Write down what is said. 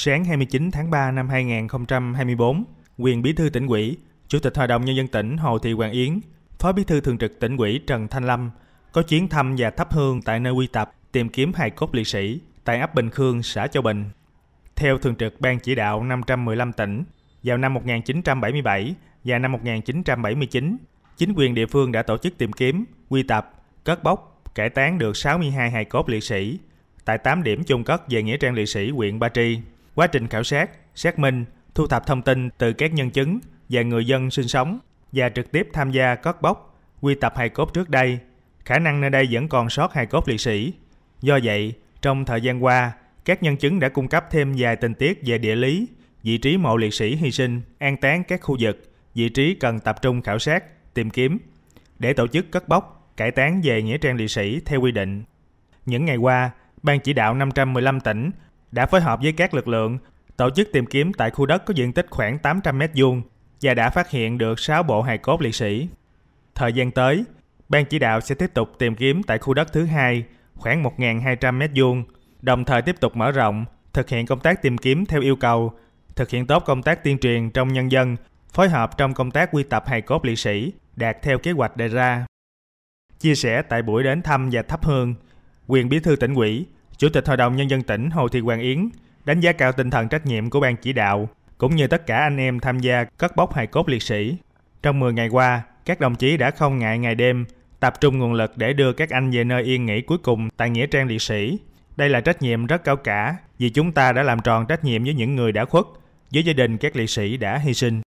Sáng 29 tháng 3 năm 2024, quyền bí thư tỉnh ủy, Chủ tịch Hội đồng Nhân dân tỉnh Hồ Thị Hoàng Yến, Phó bí thư thường trực tỉnh ủy Trần Thanh Lâm có chuyến thăm và thắp hương tại nơi quy tập tìm kiếm hài cốt liệt sĩ tại ấp Bình Khương, xã Châu Bình. Theo thường trực Ban chỉ đạo 515 tỉnh, vào năm 1977 và năm 1979, chính quyền địa phương đã tổ chức tìm kiếm, quy tập, cất bốc, cải tán được 62 hài cốt liệt sĩ tại 8 điểm chôn cất về nghĩa trang liệt sĩ huyện Ba Tri. Quá trình khảo sát, xác minh, thu thập thông tin từ các nhân chứng và người dân sinh sống và trực tiếp tham gia cất bốc, quy tập hài cốt trước đây, khả năng nơi đây vẫn còn sót hài cốt liệt sĩ. Do vậy, trong thời gian qua, các nhân chứng đã cung cấp thêm vài tình tiết về địa lý, vị trí mộ liệt sĩ hy sinh, an táng các khu vực, vị trí cần tập trung khảo sát, tìm kiếm để tổ chức cất bốc, cải táng về nghĩa trang liệt sĩ theo quy định. Những ngày qua, Ban chỉ đạo 515 tỉnh đã phối hợp với các lực lượng tổ chức tìm kiếm tại khu đất có diện tích khoảng 800 mét vuông và đã phát hiện được 6 bộ hài cốt liệt sĩ. Thời gian tới, ban chỉ đạo sẽ tiếp tục tìm kiếm tại khu đất thứ hai khoảng 1.200 mét vuông, đồng thời tiếp tục mở rộng, thực hiện công tác tìm kiếm theo yêu cầu, thực hiện tốt công tác tuyên truyền trong nhân dân, phối hợp trong công tác quy tập hài cốt liệt sĩ, đạt theo kế hoạch đề ra. Chia sẻ tại buổi đến thăm và thắp hương, quyền bí thư tỉnh ủy, Chủ tịch Hội đồng Nhân dân tỉnh Hồ Thị Hoàng Yến đánh giá cao tinh thần trách nhiệm của ban chỉ đạo cũng như tất cả anh em tham gia cất bốc hài cốt liệt sĩ. Trong 10 ngày qua, các đồng chí đã không ngại ngày đêm tập trung nguồn lực để đưa các anh về nơi yên nghỉ cuối cùng tại nghĩa trang liệt sĩ. Đây là trách nhiệm rất cao cả vì chúng ta đã làm tròn trách nhiệm với những người đã khuất, với gia đình các liệt sĩ đã hy sinh.